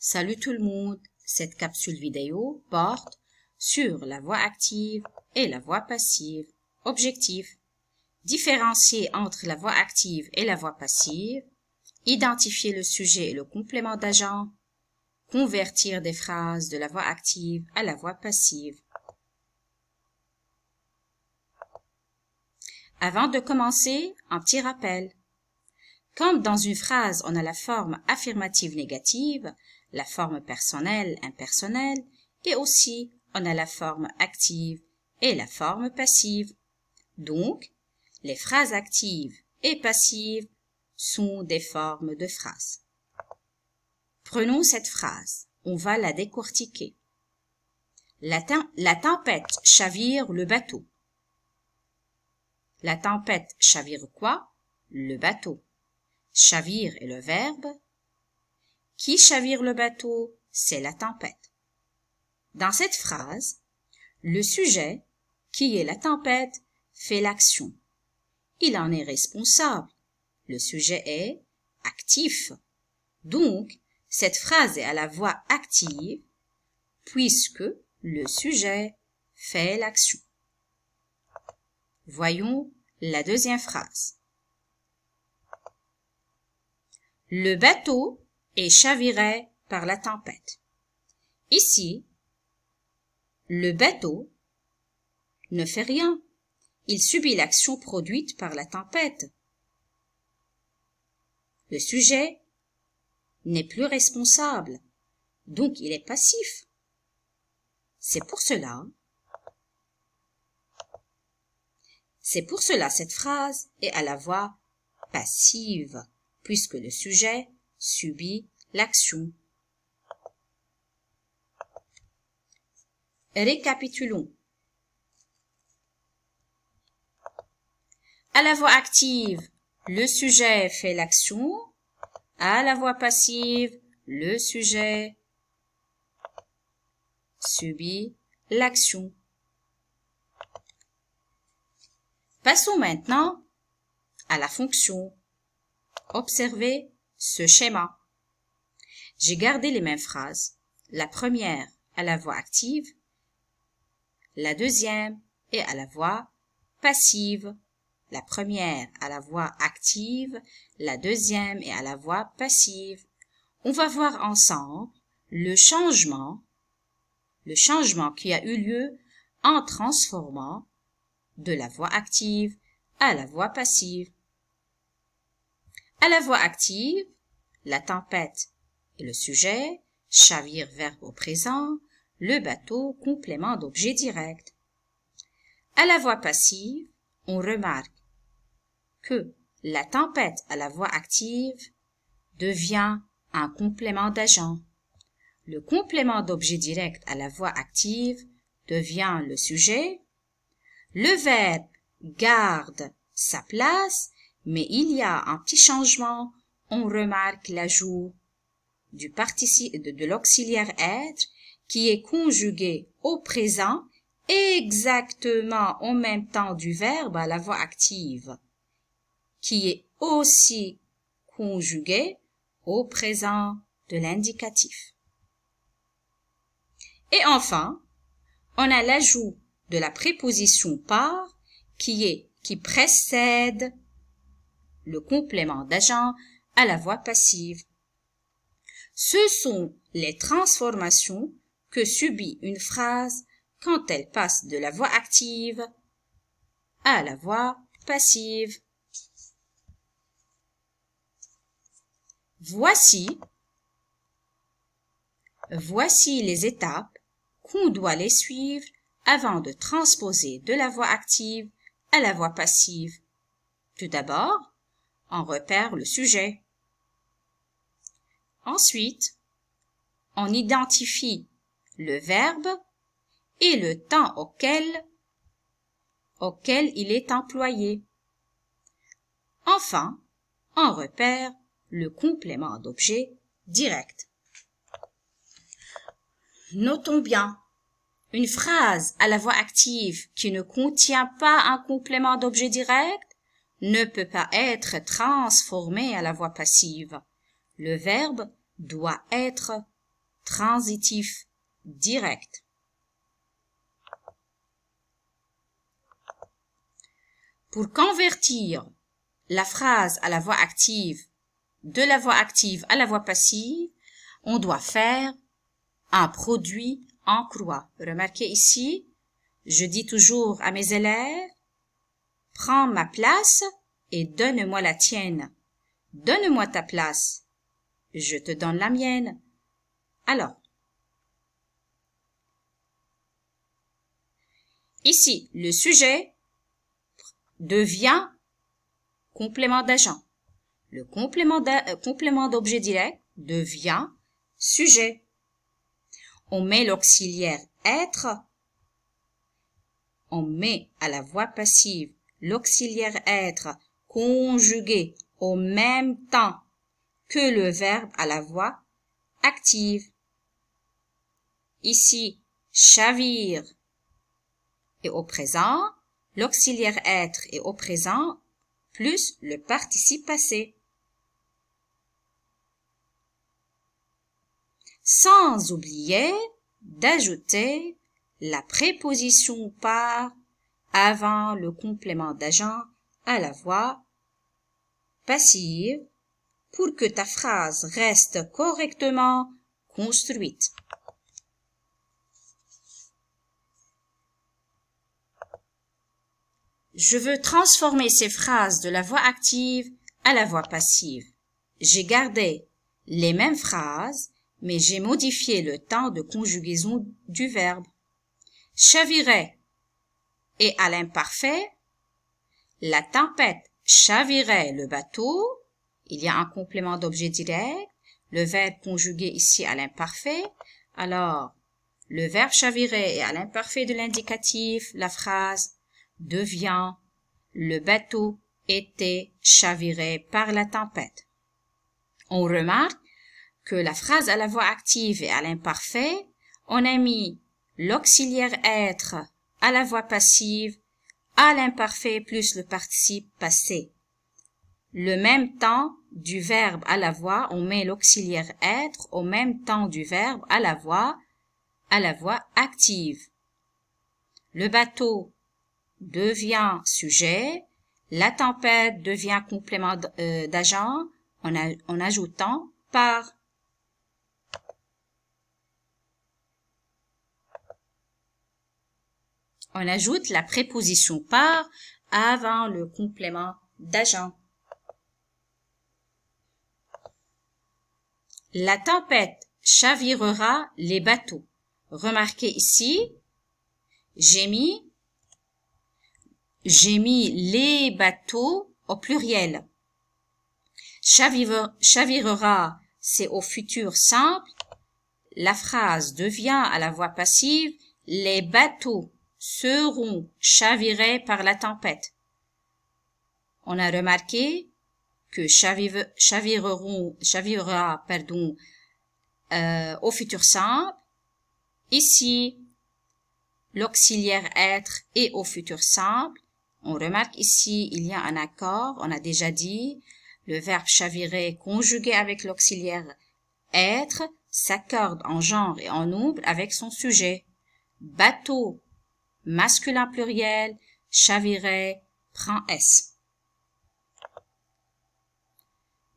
Salut tout le monde! Cette capsule vidéo porte sur la voix active et la voix passive. Objectif. Différencier entre la voix active et la voix passive. Identifier le sujet et le complément d'agent. Convertir des phrases de la voix active à la voix passive. Avant de commencer, un petit rappel. Comme dans une phrase on a la forme affirmative négative, la forme personnelle impersonnelle et aussi on a la forme active et la forme passive. Donc, les phrases actives et passives sont des formes de phrases. Prenons cette phrase, on va la décortiquer. La, tempête chavire le bateau. La tempête chavire quoi Le bateau. Chavire est le verbe qui chavire le bateau, c'est la tempête. Dans cette phrase, le sujet, qui est la tempête, fait l'action. Il en est responsable. Le sujet est actif. Donc, cette phrase est à la voix active puisque le sujet fait l'action. Voyons la deuxième phrase. Le bateau et chavirait par la tempête. Ici, le bateau ne fait rien. Il subit l'action produite par la tempête. Le sujet n'est plus responsable, donc il est passif. C'est pour cela. C'est pour cela cette phrase est à la voix passive, puisque le sujet subit l'action. Récapitulons. À la voix active, le sujet fait l'action. À la voix passive, le sujet subit l'action. Passons maintenant à la fonction. Observez ce schéma. J'ai gardé les mêmes phrases. La première à la voix active, la deuxième est à la voix passive. La première à la voix active, la deuxième est à la voix passive. On va voir ensemble le changement, le changement qui a eu lieu en transformant de la voix active à la voix passive à la voix active, la tempête et le sujet, chavire verbe au présent, le bateau complément d'objet direct. À la voix passive, on remarque que la tempête à la voix active devient un complément d'agent. Le complément d'objet direct à la voix active devient le sujet. Le verbe garde sa place mais il y a un petit changement. On remarque l'ajout du de, de l'auxiliaire être qui est conjugué au présent exactement au même temps du verbe à la voix active qui est aussi conjugué au présent de l'indicatif. Et enfin, on a l'ajout de la préposition par qui est qui précède le complément d'agent, à la voix passive. Ce sont les transformations que subit une phrase quand elle passe de la voix active à la voix passive. Voici, voici les étapes qu'on doit les suivre avant de transposer de la voix active à la voix passive. Tout d'abord, on repère le sujet. Ensuite, on identifie le verbe et le temps auquel, auquel il est employé. Enfin, on repère le complément d'objet direct. Notons bien, une phrase à la voix active qui ne contient pas un complément d'objet direct ne peut pas être transformé à la voix passive. Le verbe doit être transitif direct. Pour convertir la phrase à la voix active de la voix active à la voix passive, on doit faire un produit en croix. Remarquez ici, je dis toujours à mes élèves Prends ma place et donne-moi la tienne. Donne-moi ta place. Je te donne la mienne. Alors. Ici, le sujet devient complément d'agent. Le complément euh, d'objet direct devient sujet. On met l'auxiliaire être, on met à la voix passive l'auxiliaire être conjugué au même temps que le verbe à la voix active. Ici, chavir est au présent, l'auxiliaire être est au présent, plus le participe passé. Sans oublier d'ajouter la préposition par avant le complément d'agent à la voix passive pour que ta phrase reste correctement construite. Je veux transformer ces phrases de la voix active à la voix passive. J'ai gardé les mêmes phrases, mais j'ai modifié le temps de conjugaison du verbe et à l'imparfait, la tempête chavirait le bateau, il y a un complément d'objet direct, le verbe conjugué ici à l'imparfait, alors le verbe chavirait est à l'imparfait de l'indicatif, la phrase devient le bateau était chaviré par la tempête. On remarque que la phrase à la voix active et à l'imparfait, on a mis l'auxiliaire être à la voix passive, à l'imparfait plus le participe passé. Le même temps du verbe à la voix, on met l'auxiliaire être au même temps du verbe à la voix, à la voix active. Le bateau devient sujet, la tempête devient complément euh, d'agent en, ajoutant par On ajoute la préposition par avant le complément d'agent. La tempête chavirera les bateaux. Remarquez ici, j'ai mis, j'ai mis les bateaux au pluriel. chavirera, c'est au futur simple. La phrase devient à la voix passive les bateaux seront chavirés par la tempête. On a remarqué que chavire, chavireront, chavirera pardon, euh, au futur simple. Ici, l'auxiliaire être et au futur simple. On remarque ici, il y a un accord, on a déjà dit, le verbe chavirer conjugué avec l'auxiliaire être s'accorde en genre et en nombre avec son sujet. Bateau masculin pluriel, chavirait, prend S.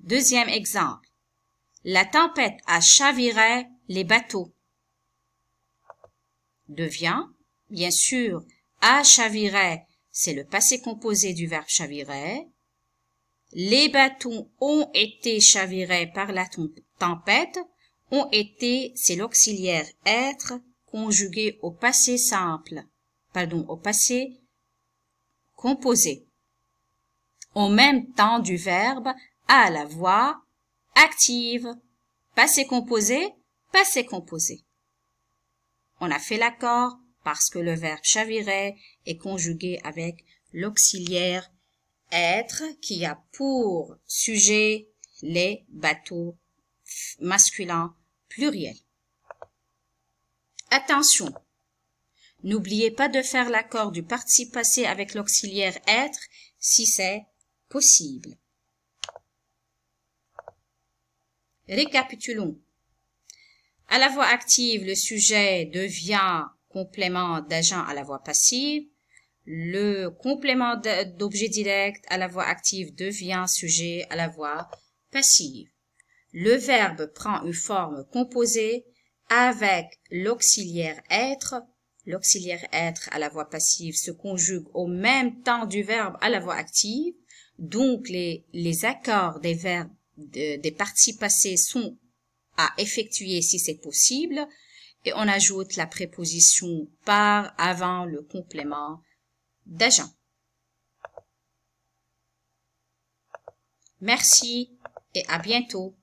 Deuxième exemple. La tempête a chaviré les bateaux. Devient, bien sûr, a chaviré, c'est le passé composé du verbe chavirer. Les bateaux ont été chavirés par la tempête. Ont été, c'est l'auxiliaire être, conjugué au passé simple pardon, au passé composé Au même temps du verbe à la voix active. Passé composé, passé composé. On a fait l'accord parce que le verbe chavirer est conjugué avec l'auxiliaire être qui a pour sujet les bateaux masculins pluriels. Attention, N'oubliez pas de faire l'accord du participe passé avec l'auxiliaire être si c'est possible. Récapitulons. À la voix active, le sujet devient complément d'agent à la voix passive. Le complément d'objet direct à la voix active devient sujet à la voix passive. Le verbe prend une forme composée avec l'auxiliaire être l'auxiliaire être à la voix passive se conjugue au même temps du verbe à la voix active. Donc, les, les accords des verbes des parties passées sont à effectuer si c'est possible. Et on ajoute la préposition par avant le complément d'agent. Merci et à bientôt.